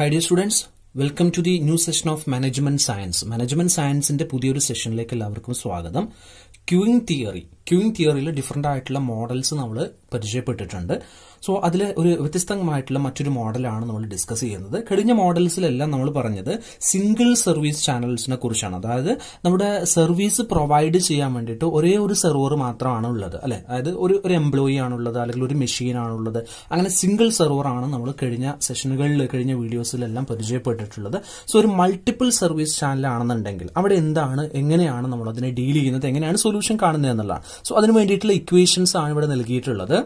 High dear students welcome to the new session of management science management സയൻസിന്റെ പുതിയൊരു സെഷനിലേക്ക് എല്ലാവർക്കും സ്വാഗതം ക്യൂയിങ് തിയറി ക്യൂയിങ് തിയറിയിൽ ഡിഫറെന്റ് ആയിട്ടുള്ള മോഡൽസ് നമ്മൾ പരിചയപ്പെട്ടിട്ടുണ്ട് സോ അതിൽ ഒരു വ്യത്യസ്തമായിട്ടുള്ള മറ്റൊരു മോഡലാണ് നമ്മൾ ഡിസ്കസ് ചെയ്യുന്നത് കഴിഞ്ഞ മോഡൽസിലെല്ലാം നമ്മൾ പറഞ്ഞത് സിംഗിൾ സർവീസ് ചാനൽസിനെ കുറിച്ചാണ് അതായത് നമ്മുടെ സർവീസ് പ്രൊവൈഡ് ചെയ്യാൻ വേണ്ടിയിട്ട് ഒരേ ഒരു സെർവർ മാത്രമാണ് ഉള്ളത് അല്ലെ അതായത് ഒരു ഒരു എംപ്ലോയി ആണുള്ളത് അല്ലെങ്കിൽ ഒരു മെഷീൻ ആണുള്ളത് അങ്ങനെ സിംഗിൾ സെർവർ ആണ് നമ്മൾ കഴിഞ്ഞ സെഷനുകളിൽ കഴിഞ്ഞ വീഡിയോസിലെല്ലാം പരിചയപ്പെട്ടിട്ടുള്ളത് സോ ഒരു മൾട്ടിപ്പിൾ സർവീസ് ചാനലാണെന്നുണ്ടെങ്കിൽ അവിടെ എന്താണ് എങ്ങനെയാണ് നമ്മൾ അതിനെ ഡീൽ ചെയ്യുന്നത് എങ്ങനെയാണ് സൊല്യൂഷൻ കാണുന്നത് എന്നുള്ളതാണ് സോ അതിന് വേണ്ടിയിട്ടുള്ള ഇക്വേഷൻസ് ആണ് ഇവിടെ നൽകിയിട്ടുള്ളത്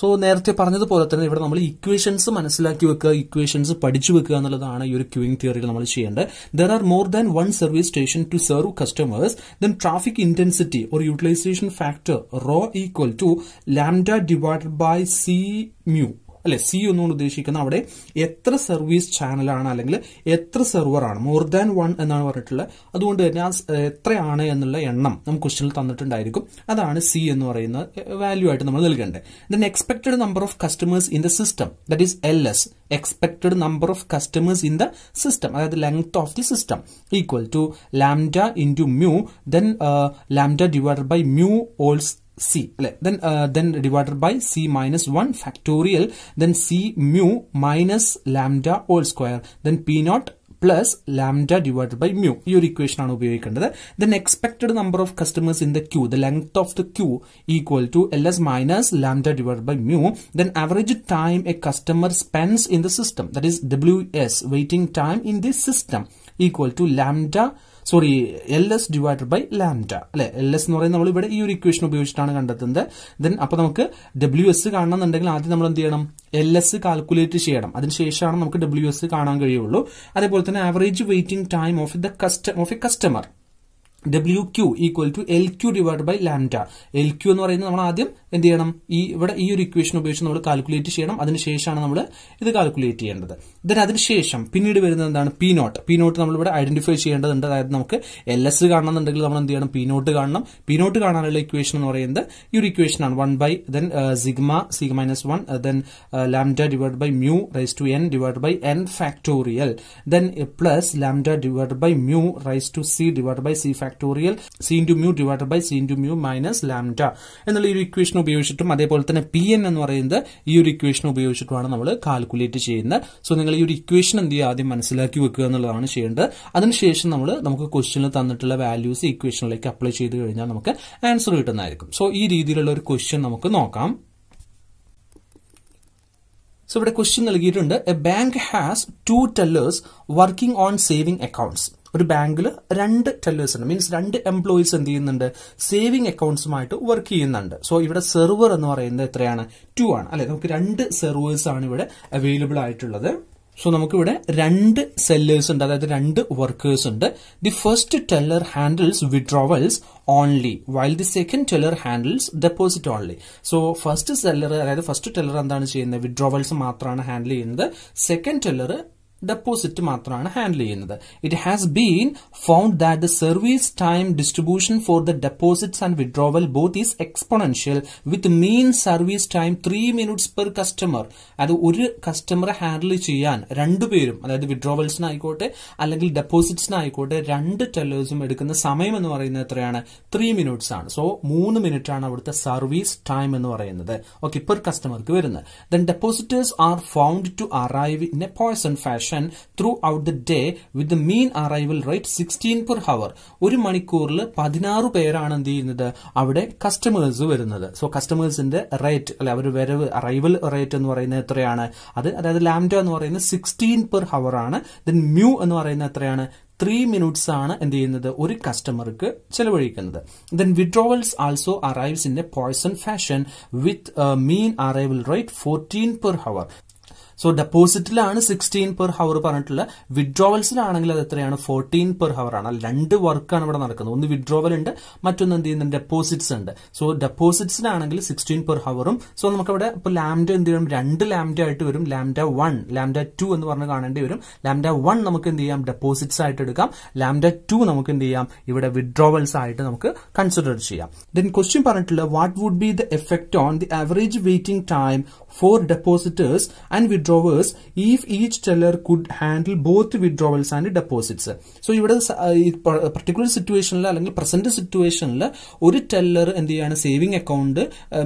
സോ നേരത്തെ പറഞ്ഞതുപോലെ തന്നെ ഇവിടെ നമ്മൾ ഇക്വേഷൻസ് മനസ്സിലാക്കി വെക്കുക ഇക്വേഷൻസ് പഠിച്ചു വെക്കുക എന്നുള്ളതാണ് ഈ ഒരു ക്യൂയിങ് തിയറിയിൽ നമ്മൾ ചെയ്യേണ്ടത് there are more than one service station to serve customers then traffic intensity ഒരു utilisation factor rho equal to lambda divide by C mu അല്ലെ സി എന്നുകൊണ്ട് ഉദ്ദേശിക്കുന്ന അവിടെ എത്ര സർവീസ് ചാനലാണ് അല്ലെങ്കിൽ എത്ര സെർവർ ആണ് മോർ ദാൻ വൺ എന്നാണ് പറഞ്ഞിട്ടുള്ളത് അതുകൊണ്ട് തന്നെ ആ എത്രയാണ് എന്നുള്ള എണ്ണം നമുക്ക് ക്വസ്റ്റിനിൽ തന്നിട്ടുണ്ടായിരിക്കും അതാണ് സി എന്ന് പറയുന്ന വാല്യൂ ആയിട്ട് നമ്മൾ നൽകേണ്ടത് then expected number of customers in the system that is L S expected number of customers in the system അതായത് length of the system equal to lambda in to mu then lambda divide by mu ഓൾസ് c then uh, then divided by c minus 1 factorial then c mu minus lambda all square then p naught plus lambda divided by mu your equation on obey then expected number of customers in the queue the length of the queue equal to ls minus lambda divided by mu then average time a customer spends in the system that is ws waiting time in this system equal to lambda sorry L S divided by lambda അല്ലെ L S എന്ന് പറയുന്നത് നമ്മൾ ഇവിടെ ഈ ഒരു equation ഉപയോഗിച്ചിട്ടാണ് കണ്ടെത്തുന്നത് then അപ്പൊ നമുക്ക് ഡബ്ല്യു എസ് കാണണമെന്നുണ്ടെങ്കിൽ ആദ്യം നമ്മൾ എന്ത് ചെയ്യണം എൽ എസ് കാൽക്കുലേറ്റ് ചെയ്യണം അതിനുശേഷമാണ് നമുക്ക് ഡബ്ല്യു എസ് കാണാൻ കഴിയുള്ളൂ അതേപോലെ തന്നെ average waiting time of the cust of a customer W Q equal to L Q divide by lambda L Q എന്ന് പറയുന്നത് നമ്മൾ ആദ്യം എന്ത് ചെയ്യണം ഈ ഇവിടെ ഈ ഒരു ഇക്വേഷൻ ഉപയോഗിച്ച് നമ്മൾ കാൽക്കുലേറ്റ് ചെയ്യണം അതിനുശേഷമാണ് നമ്മൾ ഇത് കാൽക്കുലേറ്റ് ചെയ്യേണ്ടത് ദെൻ അതിനുശേഷം പിന്നീട് വരുന്നത് എന്താണ് പി നോട്ട് പി നോട്ട് നമ്മൾ ഇവിടെ ഐഡന്റിഫൈ ചെയ്യേണ്ടതുണ്ട് അതായത് നമുക്ക് എൽ എസ് കാണണമെന്നുണ്ടെങ്കിൽ നമ്മൾ എന്ത് ചെയ്യണം പി നോട്ട് കാണണം പി നോട്ട് കാണാനുള്ള ഇക്വേഷൻ എന്ന് പറയുന്നത് ഈ ഒരു ഇക്വേഷൻ ആണ് one by then sigma C minus one then lambda divide by mu raise to N divide by N factorial then plus lambda divide by mu raise to C divide by C factorial factorial C into mu divide by C into mu minus lambda എന്നുള്ള ഈ ഒരു equation ഉപയോഗിച്ചിട്ടും അതേപോലെ തന്നെ P N എന്ന് പറയുന്നത് ഈ ഒരു equation ഉപയോഗിച്ചിട്ടുമാണ് നമ്മൾ കാൽക്കുലേറ്റ് ചെയ്യുന്നത് സോ നിങ്ങൾ ഈ ഒരു ഇക്വേഷൻ എന്ത് ചെയ്യുക ആദ്യം മനസ്സിലാക്കി വെക്കുക എന്നുള്ളതാണ് ചെയ്യേണ്ടത് അതിനുശേഷം നമ്മൾ നമുക്ക് ക്വസ്റ്റിനിൽ തന്നിട്ടുള്ള വാല്യൂസ് ഇക്വേഷനിലേക്ക് അപ്ലൈ ചെയ്ത് കഴിഞ്ഞാൽ നമുക്ക് ആൻസർ കിട്ടുന്നതായിരിക്കും സോ ഈ രീതിയിലുള്ള ഒരു ക്വസ്റ്റ്യൻ നമുക്ക് നോക്കാം സോ ഇവിടെ ക്വസ്റ്റ്യൻ നൽകിയിട്ടുണ്ട് a bank has two tellers working on saving accounts ഒരു ബാങ്കിൽ രണ്ട് ടെല്ലേഴ്സ് ഉണ്ട് മീൻസ് രണ്ട് എംപ്ലോയീസ് എന്ത് ചെയ്യുന്നുണ്ട് സേവിംഗ് അക്കൗണ്ട്സുമായിട്ട് വർക്ക് ചെയ്യുന്നുണ്ട് സോ ഇവിടെ സെർവർ എന്ന് പറയുന്നത് എത്രയാണ് ടു ആണ് അല്ലെ നമുക്ക് രണ്ട് സെർവേഴ്സ് ആണ് ഇവിടെ അവൈലബിൾ ആയിട്ടുള്ളത് സോ നമുക്കിവിടെ രണ്ട് സെല്ലേഴ്സ് ഉണ്ട് അതായത് രണ്ട് വർക്കേഴ്സ് ഉണ്ട് the first teller handles withdrawals only while the second teller handles deposit only so first seller അതായത് ഫസ്റ്റ് ടെല്ലർ എന്താണ് ചെയ്യുന്നത് വിഡ്രോവൽസ് മാത്രമാണ് ഹാൻഡിൽ ചെയ്യുന്നത് സെക്കൻഡ് ടെല്ലർ ഡെപ്പോസിറ്റ് മാത്രമാണ് ഹാൻഡിൽ ചെയ്യുന്നത് it has been found that the service time distribution for the deposits and withdrawal both is exponential with mean service time three minutes per customer അത് ഒരു കസ്റ്റമറെ handle ചെയ്യാൻ രണ്ടുപേരും അതായത് വിഡ്രോവൽസിനായിക്കോട്ടെ അല്ലെങ്കിൽ ഡെപ്പോസിറ്റ്സിനായിക്കോട്ടെ രണ്ട് ടെല്ലേഴ്സും എടുക്കുന്ന സമയം എന്ന് പറയുന്നത് എത്രയാണ് ത്രീ മിനിറ്റ്സ് ആണ് സോ മൂന്ന് മിനിറ്റ് ആണ് അവിടുത്തെ സർവീസ് ടൈം എന്ന് പറയുന്നത് ഓക്കെ പെർ കസ്റ്റമർക്ക് വരുന്നത് then depositors are found to arrive in a Poisson fashion transaction throughout the day with the mean arrival rate sixteen per hour ഒരു മണിക്കൂറിൽ പതിനാറ് പേരാണ് എന്ത് ചെയ്യുന്നത് അവിടെ കസ്റ്റമേഴ്സ് വരുന്നത് സോ കസ്റ്റമേഴ്സിന്റെ റേറ്റ് അല്ലെ അവരുടെ വരവ് അറൈവൽ റേറ്റ് എന്ന് പറയുന്നത് എത്രയാണ് അത് അതായത് ലാംഡ എന്ന് പറയുന്നത് സിക്സ്റ്റീൻ പെർ ഹവർ ആണ് ദെൻ മ്യൂ എന്ന് പറയുന്നത് എത്രയാണ് ത്രീ മിനിറ്റ്സ് ആണ് എന്ത് ചെയ്യുന്നത് ഒരു കസ്റ്റമർക്ക് ചെലവഴിക്കുന്നത് then withdrawals also arrives in a Poisson fashion with mean arrival rate fourteen per hour so ഡെപ്പോസിറ്റിലാണ് സിക്സ്റ്റീൻ പെർ ഹവർ പറഞ്ഞിട്ടുള്ള വിഡ്രോവൽസിലാണെങ്കിൽ അത് എത്രയാണ് ഫോർട്ടീൻ പെർ ഹവർ ആണ് രണ്ട് വർക്കാണ് ഇവിടെ നടക്കുന്നത് ഒന്ന് വിഡ്രോവൽ ഉണ്ട് മറ്റൊന്ന് എന്ത് ചെയ്യുന്നുണ്ട് ഡെപ്പോസിറ്റ്സ് ഉണ്ട് സോ ഡെപ്പോസിറ്റ്സിലാണെങ്കിൽ സിക്സ്റ്റീൻ പെർ ഹവറും സോ നമുക്കവിടെ ഇപ്പോൾ ലാംഡ എന്ത് ചെയ്യണം രണ്ട് ലാംഡ ആയിട്ട് വരും ലാംഡ വൺ ലാംഡ ടു എന്ന് പറഞ്ഞ് കാണേണ്ടി വരും ലാംഡ വൺ നമുക്ക് എന്ത് ചെയ്യാം ഡെപ്പോസിറ്റ്സ് ആയിട്ട് എടുക്കാം ലാംഡ ടു നമുക്ക് എന്ത് ചെയ്യാം ഇവിടെ വിഡ്രോവൽസ് ആയിട്ട് നമുക്ക് കൺസിഡർ ചെയ്യാം ദെൻ ക്വസ്റ്റ്യൻ പറഞ്ഞിട്ടുള്ള what would be the effect on the average waiting time for depositors and withdrawers if each teller could handle both withdrawals and deposits so ഇവിടെ പർട്ടിക്കുലർ സിറ്റുവേഷനിൽ അല്ലെങ്കിൽ പ്രസന്റ് സിറ്റുവേഷനിൽ ഒരു ടെല്ലർ എന്ത് ചെയ്യാണ് സേവിങ് അക്കൗണ്ട്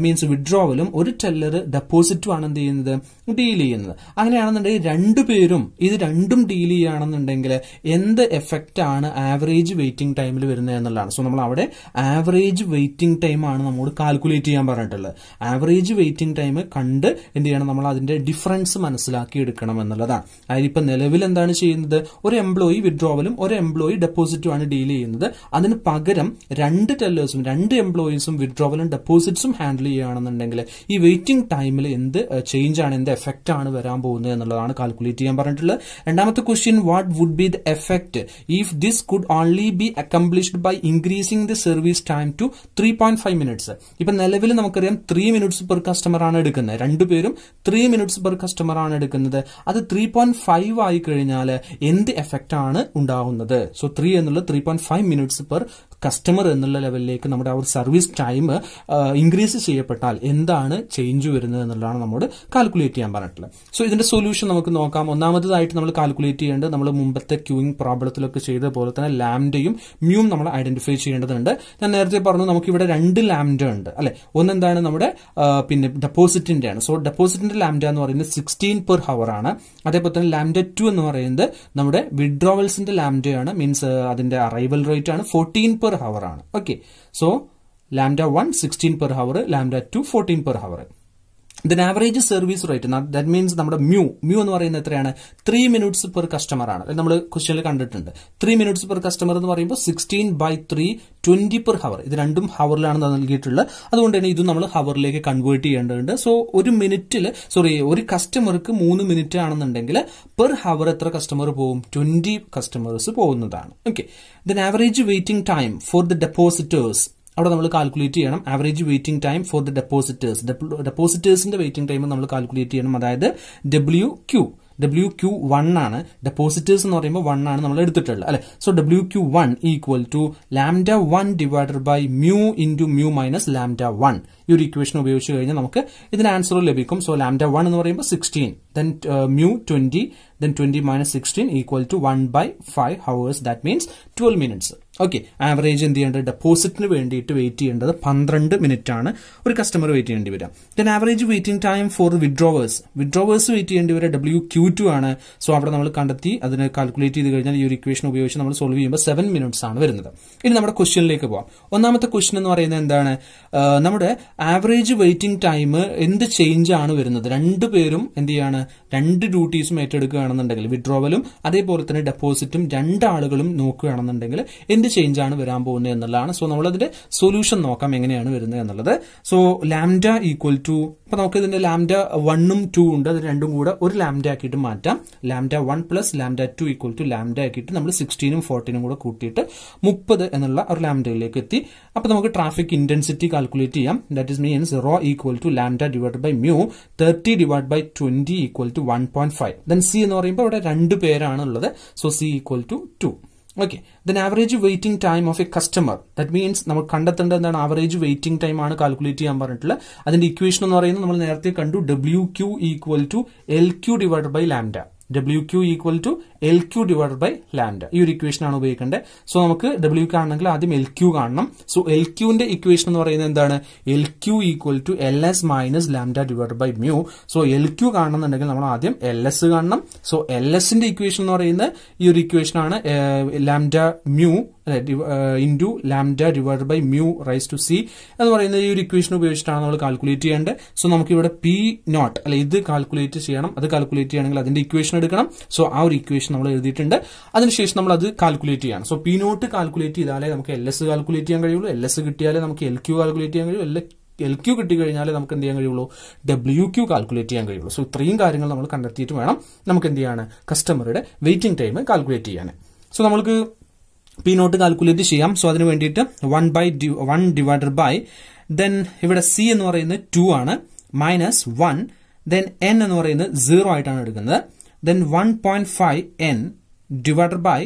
മീൻസ് വിഡ്രോവലും ഒരു teller ഡെപ്പോസിറ്റും ആണ് എന്ത് ചെയ്യുന്നത് ഡീൽ ചെയ്യുന്നത് അങ്ങനെയാണെന്നുണ്ടെങ്കിൽ രണ്ടുപേരും ഇത് രണ്ടും ഡീൽ ചെയ്യുകയാണെന്നുണ്ടെങ്കിൽ എന്ത് എഫക്റ്റ് ആണ് ആവറേജ് വെയിറ്റിംഗ് ടൈമിൽ വരുന്നത് എന്നുള്ളതാണ് സോ നമ്മൾ അവിടെ ആവറേജ് വെയിറ്റിംഗ് ടൈം ആണ് നമ്മോട് കാൽക്കുലേറ്റ് ചെയ്യാൻ പറഞ്ഞിട്ടുള്ളത് ആവറേജ് വെയിറ്റിംഗ് ടൈം കണ്ട് എന്ത് ചെയ്യണം നമ്മൾ അതിന്റെ ഡിഫറൻസ് മനസ്സിലാക്കിയെടുക്കണം എന്നുള്ളതാണ് അതായത് ഇപ്പം നിലവിൽ എന്താണ് ചെയ്യുന്നത് ഒരു എംപ്ലോയി വിഡ്രോവലും ഒരു എംപ്ലോയി ഡെപ്പോസിറ്റുമാണ് ഡീൽ ചെയ്യുന്നത് അതിന് പകരം രണ്ട് ടെല്ലേഴ്സും രണ്ട് എംപ്ലോയീസും വിഡ്രോവലും ഡെപ്പോസിറ്റ്സും ഹാൻഡിൽ ചെയ്യുകയാണെന്നുണ്ടെങ്കിൽ ഈ വെയിറ്റിംഗ് ടൈമിൽ എന്ത് ചേഞ്ച് ആണ് എന്ത് എഫക്റ്റ് ആണ് വരാൻ പോകുന്നത് എന്നുള്ളതാണ് കാൽക്കുലേറ്റ് ചെയ്യാൻ പറഞ്ഞിട്ടുള്ളത് രണ്ടാമത്തെ question what would be the effect if this could only be accomplished by increasing the service time to three point five minutes ഇപ്പൊ നിലവിൽ നമുക്കറിയാം ത്രീ മിനിറ്റ്സ് പെർ കസ്റ്റമർ ആണ് എടുക്കുന്നത് രണ്ടുപേരും ത്രീ മിനിറ്റ്സ് പെർ കസ്റ്റമർ ആണ് എടുക്കുന്നത് അത് ത്രീ പോയിന്റ് ഫൈവ് ആയി കഴിഞ്ഞാൽ എന്ത് എഫക്റ്റ് ആണ് ഉണ്ടാവുന്നത് സോ ത്രീ എന്നുള്ളത് three point five minutes per customer എന്നുള്ള ലെവലിലേക്ക് നമ്മുടെ ആ ഒരു സർവീസ് ടൈം ഇൻക്രീസ് ചെയ്യപ്പെട്ടാൽ എന്താണ് ചേഞ്ച് വരുന്നത് എന്നുള്ളതാണ് നമ്മോട് കാൽക്കുലേറ്റ് ചെയ്യാൻ പറഞ്ഞിട്ടുള്ളത് സോ ഇതിന്റെ സൊല്യൂഷൻ നമുക്ക് നോക്കാം ഒന്നാമതായിട്ട് നമ്മൾ കാൽക്കുലേറ്റ് ചെയ്യേണ്ടത് നമ്മൾ മുമ്പത്തെ ക്യൂയിങ് പ്രോബ്ലത്തിലൊക്കെ ചെയ്ത പോലെ തന്നെ ലാംഡയും മ്യൂം നമ്മൾ ഐഡന്റിഫൈ ചെയ്യേണ്ടതുണ്ട് ഞാൻ നേരത്തെ പറഞ്ഞു നമുക്ക് ഇവിടെ രണ്ട് ലാംഡ ഉണ്ട് അല്ലെ ഒന്നെന്താണ് നമ്മുടെ പിന്നെ ഡെപ്പോസിറ്റിന്റെ ആണ് സോ ഡെപ്പോസിറ്റിന്റെ ലാംഡ എന്ന് പറയുന്നത് സിക്സ്റ്റീൻ പെർ ഹവർ ആണ് അതേപോലെ തന്നെ ലാംഡ ടു എന്ന് പറയുന്നത് നമ്മുടെ വിഡ്രോവൽസിന്റെ ലാംഡയാണ് മീൻസ് അതിന്റെ അറൈവൽ റേറ്റ് ആണ് fourteen per per hour. Okay. So, lambda 1, 16 per hour, lambda 2, 14 per hour. Then average service rate that means നമ്മുടെ മ്യൂ മ്യൂ എന്ന് പറയുന്നത് എത്രയാണ് ത്രീ മിനിറ്റ്സ് പെർ കസ്റ്റമർ ആണ് നമ്മൾ ക്വസ്റ്റ്യനിൽ കണ്ടിട്ടുണ്ട് ത്രീ മിനിറ്റ്സ് പെർ കസ്റ്റമർ എന്ന് പറയുമ്പോൾ sixteen by three twenty per hour ഇത് രണ്ടും ഹവറിലാണ് നൽകിയിട്ടുള്ളത് അതുകൊണ്ട് തന്നെ ഇത് നമ്മൾ ഹവറിലേക്ക് കൺവേർട്ട് ചെയ്യേണ്ടതുണ്ട് സോ ഒരു മിനിറ്റിൽ സോറി ഒരു കസ്റ്റമർക്ക് മൂന്ന് മിനിറ്റ് ആണെന്നുണ്ടെങ്കിൽ പെർ ഹവർ എത്ര കസ്റ്റമർ പോകും ട്വന്റി കസ്റ്റമേഴ്സ് പോകുന്നതാണ് okay then average waiting time for the depositors അവിടെ നമ്മൾ കാൽക്കുലേറ്റ് ചെയ്യണം average waiting time for the depositors ഡെപ്പോസിറ്റേഴ്സിന്റെ വെയിറ്റിംഗ് ടൈം നമ്മൾ കാൽക്കുലേറ്റ് ചെയ്യണം അതായത് W Q W Q one ആണ് ഡെപ്പോസിറ്റേഴ്സ് എന്ന് പറയുമ്പോൾ വൺ ആണ് നമ്മൾ എടുത്തിട്ടുള്ളത് അല്ലെ so W Q one equal to lambda one divided by mu into mu minus lambda one ഈ ഒരു ഇക്വേഷൻ ഉപയോഗിച്ച് കഴിഞ്ഞാൽ നമുക്ക് ഇതിന് ആൻസർ ലഭിക്കും സോ ലാംഡ വൺ എന്ന് പറയുമ്പോൾ sixteen then mu twenty then twenty minus sixteen equal to one by five hours that means twelve minutes okay average എന്ത് ചെയ്യേണ്ടത് ഡെപ്പോസിറ്റിന് വേണ്ടിയിട്ട് വെയിറ്റ് ചെയ്യേണ്ടത് പന്ത്രണ്ട് മിനിറ്റ് ആണ് ഒരു കസ്റ്റമർ വെയിറ്റ് ചെയ്യേണ്ടി വരിക then average waiting time for withdrawers withdrawers wait ചെയ്യേണ്ടി വരിക ഡബ്ല്യൂ ക്യൂ ടു ആണ് സോ അവിടെ നമ്മൾ കണ്ടെത്തി അതിനെ കാൽക്കുലേറ്റ് ചെയ്ത് കഴിഞ്ഞാൽ ഈ ഒരു ഇക്വേഷൻ ഉപയോഗിച്ച് നമ്മൾ സോൾവ് ചെയ്യുമ്പോൾ സെവൻ മിനിറ്റ്സ് ആണ് വരുന്നത് ഇനി നമ്മുടെ ക്വസ്റ്റ്യനിലേക്ക് പോകാം ഒന്നാമത്തെ ക്വസ്റ്റ്യൻ എന്ന് പറയുന്നത് എന്താണ് നമ്മുടെ ആവറേജ് വെയിറ്റിംഗ് ടൈം എന്ത് ചേഞ്ച് ആണ് വരുന്നത് രണ്ട് പേരും എന്ത് ചെയ്യാണ് രണ്ട് ഡ്യൂട്ടീസും ഏറ്റെടുക്കുകയാണെന്നുണ്ടെങ്കിൽ വിഡ്രോവലും അതേപോലെ തന്നെ ഡെപ്പോസിറ്റും രണ്ടാളുകളും നോക്കുകയാണെന്നുണ്ടെങ്കിൽ എന്ത് എന്ത് ചേഞ്ച് ആണ് വരാൻ പോകുന്നത് എന്നുള്ളതാണ് സോ നമ്മളതിന്റെ സൊല്യൂഷൻ നോക്കാം എങ്ങനെയാണ് വരുന്നത് എന്നുള്ളത് സോ ലാംഡ ഈക്വൽ ടു ഇപ്പൊ നമുക്ക് ഇതിന്റെ ലാംഡ വണ്ണും ടു ഉണ്ട് അത് രണ്ടും കൂടെ ഒരു ലാംഡ ആക്കിയിട്ട് മാറ്റാം lambda one plus lambda two equal to lambda ആക്കിയിട്ട് നമ്മൾ സിക്സ്റ്റീനും ഫോർട്ടീനും കൂടെ കൂട്ടിയിട്ട് മുപ്പത് എന്നുള്ള ഒരു ലാംഡയിലേക്ക് എത്തി അപ്പൊ നമുക്ക് ട്രാഫിക് ഇന്റൻസിറ്റി കാൽക്കുലേറ്റ് ചെയ്യാം that is means rho equal to lambda divide by mu thirty divide by twenty equal to one point five then C എന്ന് പറയുമ്പോൾ ഇവിടെ രണ്ട് പേരാണ് ഉള്ളത് so C equal to two okay then average waiting time of a customer that means നമ്മൾ കണ്ടെത്തേണ്ടത് എന്താണ് average waiting time ആണ് കാൽക്കുലേറ്റ് ചെയ്യാൻ പറഞ്ഞിട്ടുള്ളത് അതിന്റെ ഇക്വേഷൻ എന്ന് പറയുന്നത് നമ്മൾ നേരത്തെ കണ്ടു W Q equal to L Q divide by lambda W Q equal to L Q divide by lambda ഈ ഒരു ഇക്വേഷൻ ആണ് ഉപയോഗിക്കേണ്ടത് സോ നമുക്ക് ഡബ്ല്യു കാണണമെങ്കിൽ ആദ്യം എൽ ക്യൂ കാണണം സോ എൽ ക്യൂവിന്റെ ഇക്വേഷൻ എന്ന് പറയുന്നത് എന്താണ് L Q equal to L S minus lambda divide by mu so L Q കാണണം എന്നുണ്ടെങ്കിൽ നമ്മൾ ആദ്യം എൽ എസ് കാണണം സോ എൽ എസിന്റെ ഇക്വേഷൻ എന്ന് പറയുന്നത് ഈ ഒരു ഇക്വേഷൻ ആണ് ലാംഡ മ്യൂ അല്ലെ into lambda divide by mu raise to C എന്ന് പറയുന്ന ഈ ഒരു ഇക്വേഷൻ ഉപയോഗിച്ചിട്ടാണ് നമ്മൾ കാൽക്കുലേറ്റ് ചെയ്യേണ്ടത് സോ നമുക്ക് ഇവിടെ പി നോട്ട് അല്ലെ ഇത് കാൽക്കുലേറ്റ് ചെയ്യണം അത് കാൽക്കുലേറ്റ് ചെയ്യണമെങ്കിൽ അതിന്റെ ഇക്വേഷൻ എടുക്കണം സോ ആ ഒരു ഇക്വേഷൻ നമ്മൾ എഴുതിയിട്ടുണ്ട് അതിനുശേഷം നമ്മൾ അത് കാൽക്കുലേറ്റ് ചെയ്യണം സോ പി നോട്ട് കാൽക്കുലേറ്റ് ചെയ്താലേ നമുക്ക് എൽ എസ് കാൽക്കുലേറ്റ് ചെയ്യാൻ കഴിയുള്ളൂ എൽ എസ് കിട്ടിയാലേ നമുക്ക് എൽ ക്യു കാൽക്കുലേറ്റ് ചെയ്യാൻ കഴിയും എൽ എൽ ക്യു കഴിഞ്ഞാൽ നമുക്ക് എന്ത് ചെയ്യാൻ കഴിയുള്ളൂ ഡബ്ല്യു ക്യു കാൽക്കുലേറ്റ് ചെയ്യാൻ കഴിയുള്ളൂ സോ ഇത്രയും കാര്യങ്ങൾ നമ്മൾ കണ്ടെത്തിയിട്ട് വേണം നമുക്ക് എന്ത് ചെയ്യാൻ കസ്റ്റമറുടെ വെയിറ്റിംഗ് ടൈം കാൽക്കുലേറ്റ് ചെയ്യാൻ സോ നമുക്ക് പി നോട്ട് കാൽക്കുലേറ്റ് ചെയ്യാം സോ അതിന് വേണ്ടിയിട്ട് one by one divided by then ഇവിടെ സി എന്ന് പറയുന്നത് ടു ആണ് മൈനസ് വൺ ദെൻ എൻ എന്ന് പറയുന്നത് സീറോ ആയിട്ടാണ് എടുക്കുന്നത് then one point five N divided by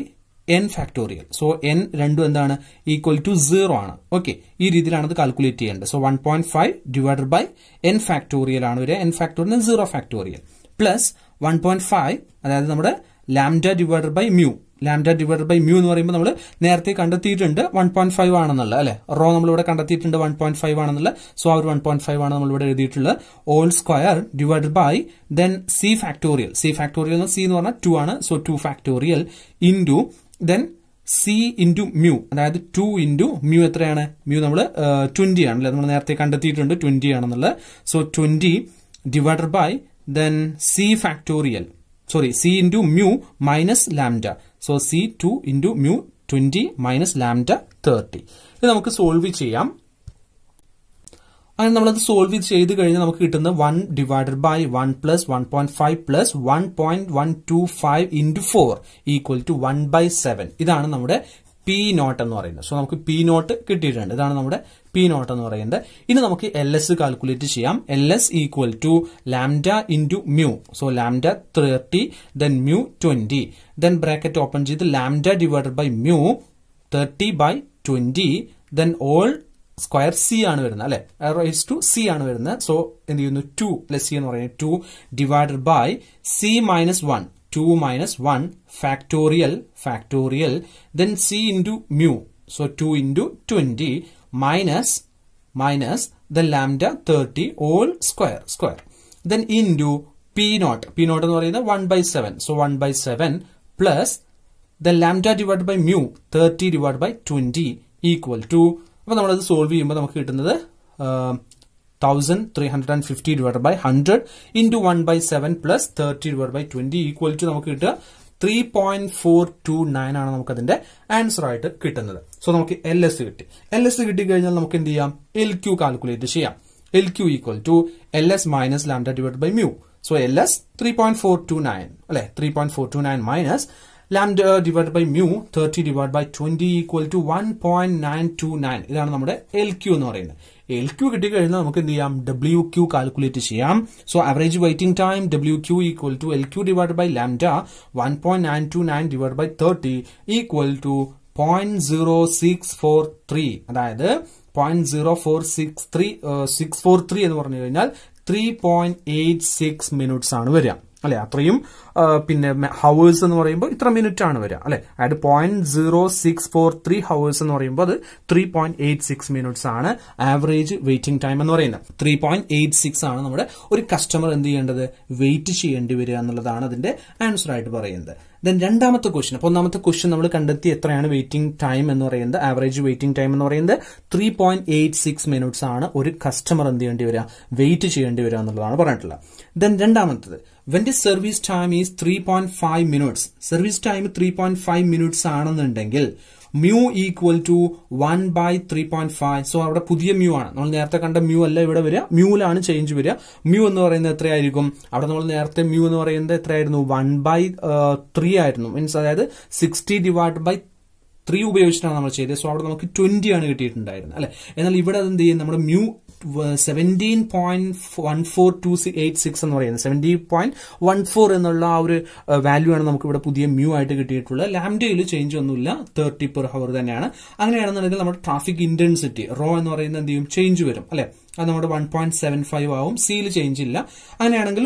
N factorial so N രണ്ടും എന്താണ് ഈക്വൽ ടു സീറോ ആണ് ഓക്കെ ഈ രീതിയിലാണ് അത് കാൽക്കുലേറ്റ് ചെയ്യേണ്ടത് so one point five divided by N factorial ആണ് ഒരു N factorial zero factorial plus one point five അതായത് നമ്മുടെ lambda divided by mu lambda divide by mu എന്ന് പറയുമ്പോൾ നമ്മൾ നേരത്തെ കണ്ടെത്തിയിട്ടുണ്ട് വൺ പോയിന്റ് ഫൈവ് ആണെന്നുള്ള അല്ലെ റോ നമ്മളിവിടെ കണ്ടെത്തിയിട്ടുണ്ട് വൺ പോയിന്റ് ഫൈവ് ആണെന്നുള്ള സോ ഒരു വൺ പോയിന്റ് ഫൈവ് ആണ് ഇവിടെ എഴുതിയിട്ടുള്ള all square divide by then C factorial C factorial എന്ന് സി എന്ന് പറഞ്ഞാൽ ടു ആണ് so two factorial into then C into mu അതായത് ടു ഇൻറ്റു മ്യൂ എത്രയാണ് മ്യൂ നമ്മൾ ട്വന്റി ആണല്ലേ നമ്മൾ നേരത്തെ കണ്ടെത്തിയിട്ടുണ്ട് ട്വന്റി ആണെന്നുള്ള so twenty divide by then C factorial sorry C into mu minus lambda so C two into mu twenty minus lambda thirty ഇത് നമുക്ക് സോൾവ് ചെയ്യാം അങ്ങനെ നമ്മളത് സോൾവ് ചെയ്ത് കഴിഞ്ഞാൽ നമുക്ക് കിട്ടുന്ന one divided by one plus one point five plus one point one two five into four equal to one by seven ഇതാണ് നമ്മുടെ പി നോട്ട് എന്ന് പറയുന്നത് സോ നമുക്ക് പി നോട്ട് കിട്ടിയിട്ടുണ്ട് ഇതാണ് നമ്മുടെ പി നോട്ട് എന്ന് പറയുന്നത് ഇനി നമുക്ക് എൽ എസ് കാൽക്കുലേറ്റ് ചെയ്യാം L S equal to lambda into mu so lambda thirty then mu twenty then bracket open ചെയ്ത് lambda divided by mu thirty by twenty then all square C ആണ് വരുന്നത് അല്ലെ rice to C ആണ് വരുന്നത് so എന്ത് ചെയ്യുന്നു two plus C എന്ന് പറയുന്നത് two divided by C minus one two minus one factorial factorial then C into mu so two into twenty minus minus the lambda 30 all square square. Then into P naught. P naught എന്ന് പറയുന്നത് 1 by 7. So 1 by 7 plus the lambda divided by mu 30 divided by 20 equal to അപ്പോൾ നമ്മളത് solve ചെയ്യുമ്പോൾ നമുക്ക് കിട്ടുന്നത് thousand three hundred and fifty divide by hundred into one by seven plus thirty divide by twenty equal to നമുക്ക് കിട്ടുക three point four two nine ആണ് നമുക്ക് അതിന്റെ ആൻസർ ആയിട്ട് കിട്ടുന്നത് സോ നമുക്ക് എൽ എസ് കിട്ടി എൽ എസ് കിട്ടി കഴിഞ്ഞാൽ നമുക്ക് എന്ത് ചെയ്യാം എൽ ക്യൂ കാൽക്കുലേറ്റ് ചെയ്യാം L Q equal to L S minus lambda divide by mu so L S three point four two nine അല്ലെ three point four two nine minus lambda divide by mu thirty divide by twenty equal to one point nine two nine ഇതാണ് നമ്മുടെ L Q എന്ന് പറയുന്നത് L Q കിട്ടിക്കഴിഞ്ഞാൽ നമുക്ക് എന്ത് ചെയ്യാം W Q calculate ചെയ്യാം so average waiting time W Q equal to L Q divide by lambda one point nine two nine divide by thirty equal to point zero six four three അതായത് point zero four six three six four three എന്ന് പറഞ്ഞു കഴിഞ്ഞാൽ three point eight six minutes ആണ് വരിക അല്ലെ അത്രയും പിന്നെ hours എന്ന് പറയുമ്പോൾ ഇത്ര മിനിറ്റ് ആണ് വരിക അല്ലെ അതായത് point zero six four three hours എന്ന് പറയുമ്പോൾ അത് three point eight six minutes ആണ് ആവറേജ് വെയിറ്റിംഗ് ടൈം എന്ന് പറയുന്നത് ത്രീ പോയിന്റ് എയ്റ്റ് സിക്സ് ആണ് നമ്മുടെ ഒരു കസ്റ്റമർ എന്ത് ചെയ്യേണ്ടത് വെയിറ്റ് ചെയ്യേണ്ടി വരിക എന്നുള്ളതാണ് അതിന്റെ ആൻസർ ആയിട്ട് പറയുന്നത് ദെൻ രണ്ടാമത്തെ ക്വസ്റ്റൻ അപ്പൊ ഒന്നാമത്തെ ക്വസ്റ്റൻ നമ്മൾ കണ്ടെത്തി എത്രയാണ് വെയിറ്റിംഗ് ടൈം എന്ന് പറയുന്നത് ആവറേജ് വെയിറ്റിംഗ് ടൈം എന്ന് പറയുന്നത് three point eight six minutes ആണ് ഒരു കസ്റ്റമർ എന്ത് ചെയ്യേണ്ടി വരിക വെയിറ്റ് ചെയ്യേണ്ടി വരിക എന്നുള്ളതാണ് പറഞ്ഞിട്ടുള്ളത് ദെൻ രണ്ടാമത്തത് when the service time is 3.5 minutes service time 3.5 minutes ആണെന്നുണ്ടെങ്കിൽ mu equal to one by three so അവിടെ പുതിയ മ്യൂ ആണ് നമ്മൾ നേരത്തെ കണ്ട മ്യൂ അല്ല ഇവിടെ വരിക മ്യൂലാണ് ചേഞ്ച് വരിക മ്യൂ എന്ന് പറയുന്നത് എത്രയായിരിക്കും അവിടെ നമ്മൾ നേരത്തെ മ്യൂ എന്ന് പറയുന്നത് എത്രയായിരുന്നു വൺ ബൈ ത്രീ ആയിരുന്നു മീൻസ് അതായത് സിക്സ്റ്റി ഡിവൈഡ് ബൈ ത്രീ ഉപയോഗിച്ചിട്ടാണ് നമ്മൾ ചെയ്തത് സോ അവിടെ നമുക്ക് ട്വന്റി ആണ് കിട്ടിയിട്ടുണ്ടായിരുന്നത് അല്ലെ എന്നാൽ ഇവിടെ അത് എന്ത് ചെയ്യും നമ്മുടെ mu seventeen point one four two eight six എന്ന് പറയുന്നത് സെവൻറ്റി പോയിന്റ് വൺ ഫോർ എന്നുള്ള ആ ഒരു വാല്യൂ ആണ് നമുക്ക് ഇവിടെ പുതിയ മ്യൂ ആയിട്ട് കിട്ടിയിട്ടുള്ളത് ലാംഡയിൽ ചേഞ്ച് ഒന്നുമില്ല തേർട്ടി പെർ ഹവർ തന്നെയാണ് അങ്ങനെയാണെന്നുണ്ടെങ്കിൽ നമ്മുടെ ട്രാഫിക് ഇന്റൻസിറ്റി റോ എന്ന് പറയുന്നത് എന്ത് ചെയ്യും ചേഞ്ച് വരും അല്ലെ അത് നമ്മുടെ വൺ പോയിന്റ് സെവൻ ഫൈവ് ആവും സീൽ ചേഞ്ച് ഇല്ല അങ്ങനെയാണെങ്കിൽ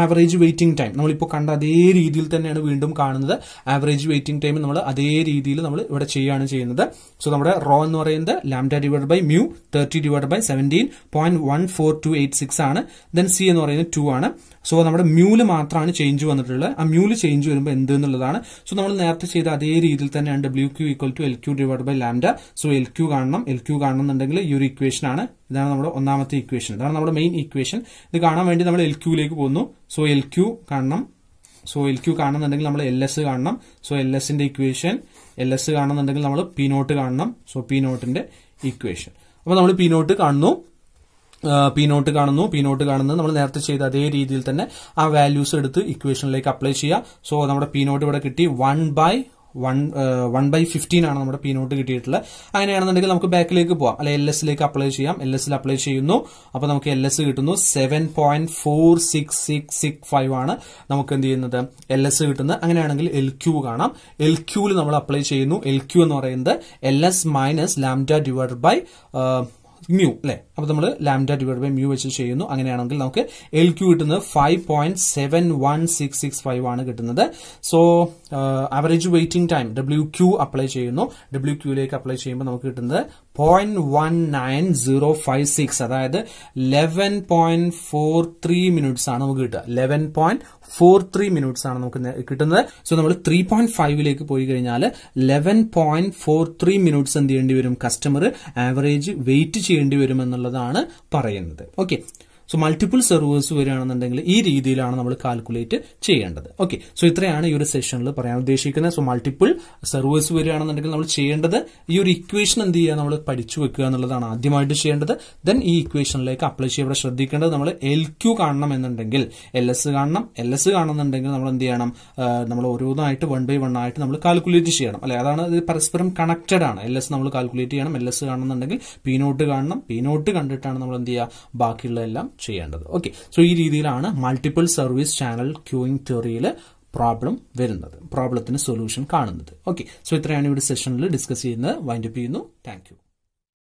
ആവറേജ് വെയിറ്റിംഗ് ടൈം നമ്മളിപ്പോൾ കണ്ട അതേ രീതിയിൽ തന്നെയാണ് വീണ്ടും കാണുന്നത് ആവറേജ് വെയിറ്റിംഗ് ടൈം നമ്മൾ അതേ രീതിയിൽ നമ്മൾ ഇവിടെ ചെയ്യുകയാണ് ചെയ്യുന്നത് സോ നമ്മുടെ റോ എന്ന് പറയുന്നത് lambda divide by mu thirty divide by seventeen point one four two eight six ആണ് ദെൻ സി എന്ന് പറയുന്നത് ടു ആണ് സോ നമ്മുടെ മ്യൂല് മാത്രമാണ് ചേഞ്ച് വന്നിട്ടുള്ളത് ആ മ്യൂല് ചേഞ്ച് വരുമ്പോൾ എന്ത് എന്നുള്ളതാണ് സോ നമ്മൾ നേരത്തെ ചെയ്ത അതേ രീതിയിൽ തന്നെയാണ് W Q equal to L Q divide by lambda so L Q കാണണം എൽ ക്യൂ കാണണം എന്നുണ്ടെങ്കിൽ ഈ ഒരു ഇക്വേഷൻ ആണ് ഇതാണ് നമ്മുടെ ഒന്നാമത്തെ ഇക്വേഷൻ ഇതാണ് നമ്മുടെ മെയിൻ ഇക്വേഷൻ ഇത് കാണാൻ വേണ്ടി നമ്മൾ എൽ ക്യൂയിലേക്ക് പോകുന്നു സോ എൽ ക്യൂ കാണണം സോ എൽ ക്യൂ കാണുന്നുണ്ടെങ്കിൽ നമ്മൾ എൽ എസ് കാണണം സോ എൽ എസിന്റെ ഇക്വേഷൻ എൽ എസ് കാണുന്നുണ്ടെങ്കിൽ നമ്മൾ പി നോട്ട് കാണണം സോ പി നോട്ടിന്റെ ഇക്വേഷൻ അപ്പോൾ നമ്മൾ പി നോട്ട് കാണുന്നു പി നോട്ട് കാണുന്നു പി നോട്ട് കാണുന്നത് നമ്മൾ നേരത്തെ ചെയ്ത അതേ രീതിയിൽ തന്നെ ആ വാല്യൂസ് എടുത്ത് ഇക്വേഷനിലേക്ക് അപ്ലൈ ചെയ്യുക സോ നമ്മുടെ പി നോട്ട് ഇവിടെ കിട്ടി one by one one by fifteen ആണ് നമ്മുടെ പി നോട്ട് കിട്ടിയിട്ടുള്ളത് അങ്ങനെയാണെന്നുണ്ടെങ്കിൽ നമുക്ക് ബാക്കിലേക്ക് പോവാം അല്ലെ എൽ ലേക്ക് അപ്ലൈ ചെയ്യാം എൽ എസ് അപ്ലൈ ചെയ്യുന്നു അപ്പോൾ നമുക്ക് എൽ എസ് കിട്ടുന്നു seven point four six six six five ആണ് നമുക്ക് എന്ത് ചെയ്യുന്നത് എൽ എസ് കിട്ടുന്നത് അങ്ങനെയാണെങ്കിൽ എൽ ക്യു കാണാം എൽ ക്യൂവിൽ നമ്മൾ അപ്ലൈ ചെയ്യുന്നു എൽ ക്യൂ എന്ന് പറയുന്നത് L S minus lambda divide by mu അല്ലെ അപ്പൊ നമ്മൾ ലാംഡ ഡിവൈഡ് ബൈ മ്യൂ വെച്ച് ചെയ്യുന്നു അങ്ങനെയാണെങ്കിൽ നമുക്ക് എൽ ക്യൂ കിട്ടുന്നത് five point seven one six six five ആണ് കിട്ടുന്നത് so average waiting time W Q apply ചെയ്യുന്നു ഡബ്ല്യു ക്യൂയിലേക്ക് അപ്ലൈ ചെയ്യുമ്പോൾ നമുക്ക് കിട്ടുന്നത് point one nine zero five six അതായത് eleven point four three minutes ആണ് നമുക്ക് കിട്ടുക eleven point four three minutes ആണ് നമുക്ക് കിട്ടുന്നത് സോ നമ്മൾ ത്രീ പോയിന്റ് ഫൈവിലേക്ക് പോയി കഴിഞ്ഞാൽ eleven point four three minutes എന്ത് ചെയ്യേണ്ടി വരും കസ്റ്റമർ ആവറേജ് വെയിറ്റ് ചെയ്യേണ്ടി വരും എന്നുള്ളതാണ് പറയുന്നത് ഓക്കെ സോ മൾട്ടിപ്പിൾ സെർവേഴ്സ് വരികയാണെന്നുണ്ടെങ്കിൽ ഈ രീതിയിലാണ് നമ്മൾ കാൽക്കുലേറ്റ് ചെയ്യേണ്ടത് ഓക്കെ സോ ഇത്രയാണ് ഈ ഒരു സെഷനിൽ പറയാൻ ഉദ്ദേശിക്കുന്നത് സോ മൾട്ടിപ്പിൾ സെർവേഴ്സ് വരികയാണെന്നുണ്ടെങ്കിൽ നമ്മൾ ചെയ്യേണ്ടത് ഈ ഒരു ഇക്വേഷൻ എന്ത് ചെയ്യുക നമ്മൾ പഠിച്ചു വെക്കുക എന്നുള്ളതാണ് ആദ്യമായിട്ട് ചെയ്യേണ്ടത് ദെൻ ഈ ഇക്വേഷനിലേക്ക് അപ്ലൈ ചെയ്യുക ഇവിടെ ശ്രദ്ധിക്കേണ്ടത് നമ്മൾ എൽ ക്യു കാണണം എന്നുണ്ടെങ്കിൽ എൽ എസ് കാണണം എൽ എസ് കാണുന്നുണ്ടെങ്കിൽ നമ്മൾ എന്ത് ചെയ്യണം നമ്മൾ ഓരോന്നായിട്ട് വൺ ബൈ വൺ ആയിട്ട് നമ്മൾ കാൽക്കുലേറ്റ് ചെയ്യണം അല്ലെ അതാണ് ഇത് പരസ്പരം കണക്റ്റഡ് ആണ് എൽ എസ് നമ്മൾ കാൽക്കുലേറ്റ് ചെയ്യണം എൽ എസ് കാണുന്നുണ്ടെങ്കിൽ പി നോട്ട് കാണണം പി നോട്ട് കണ്ടിട്ടാണ് നമ്മൾ എന്ത് ചെയ്യുക ബാക്കിയുള്ള എല്ലാം ചെയ്യേണ്ടത് ഓക്കെ സോ ഈ രീതിയിലാണ് മൾട്ടിപ്പിൾ സർവീസ് ചാനൽ ക്യൂയിങ് തിയറിയിൽ പ്രോബ്ലം വരുന്നത് പ്രോബ്ലത്തിന് സൊല്യൂഷൻ കാണുന്നത് ഓക്കെ സോ ഇത്രയാണ് ഇവിടെ സെഷനിൽ ഡിസ്കസ് ചെയ്യുന്നത് വൈൻഡപ്പ് ചെയ്യുന്നു താങ്ക്